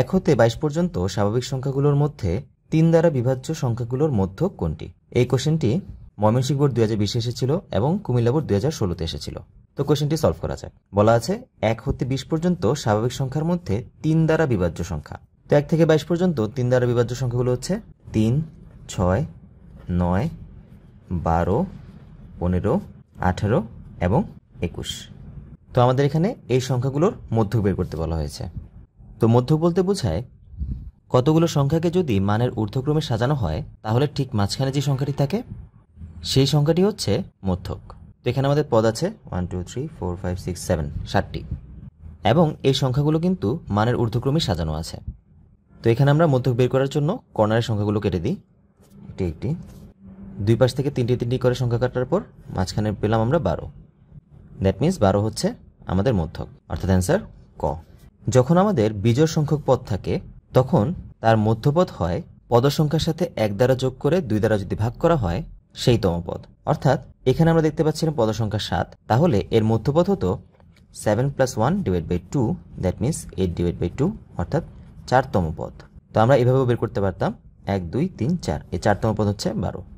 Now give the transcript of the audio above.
এক হতে বাইশ পর্যন্ত স্বাভাবিক সংখ্যাগুলোর মধ্যে তিন দ্বারা বিভাজ্য সংখ্যাগুলোর মধ্য কোনটি এই কোশ্চেনটি ময়মনসিংহ বোর্ড দুই হাজার বিশে এসেছিল এবং কুমিল্লা বোর্ড দুই হাজার ষোলোতে এসেছিল তো কোশ্চেনটি সলভ করা যায় বলা আছে এক হতে বিশ পর্যন্ত স্বাভাবিক সংখ্যার মধ্যে তিন দ্বারা বিভাজ্য সংখ্যা তো এক থেকে বাইশ পর্যন্ত তিন দ্বারা বিভাজ্য সংখ্যাগুলো হচ্ছে তিন ছয় নয় বারো পনেরো আঠারো এবং একুশ তো আমাদের এখানে এই সংখ্যাগুলোর মধ্য বের করতে বলা হয়েছে তো মধ্যক বলতে বোঝায় কতগুলো সংখ্যাকে যদি মানের ঊর্ধ্বক্রমে সাজানো হয় তাহলে ঠিক মাঝখানে যে সংখ্যাটি থাকে সেই সংখ্যাটি হচ্ছে মধ্যক তো এখানে আমাদের পদ আছে one two three four five six seven ষাটটি এবং এই সংখ্যাগুলো কিন্তু মানের ঊর্ধ্বক্রমে সাজানো আছে তো এখানে আমরা মধ্যক বের করার জন্য কর্নারের সংখ্যাগুলো কেটে দিই একটি একটি দুই পাশ থেকে তিনটি তিনটি করে সংখ্যা কাটার পর মাঝখানে পেলাম আমরা বারো দ্যাট মিন্স বারো হচ্ছে আমাদের মধ্যক অর্থাৎ অ্যান্সার ক যখন আমাদের বিজোড় সংখ্যক পদ থাকে তখন তার মধ্যপদ হয় পদসংখ্যার সাথে এক দ্বারা যোগ করে দুই দ্বারা যদি ভাগ করা হয় সেই তমপদ অর্থাৎ এখানে আমরা দেখতে পাচ্ছিলাম পদসংখ্যা সাত তাহলে এর মধ্যপদ হতো seven plus one divide by two that means eight divide by two অর্থাৎ চারতম পদ তো আমরা এভাবেও বের করতে পারতাম এক দুই তিন চার এই চারতম পদ হচ্ছে বারো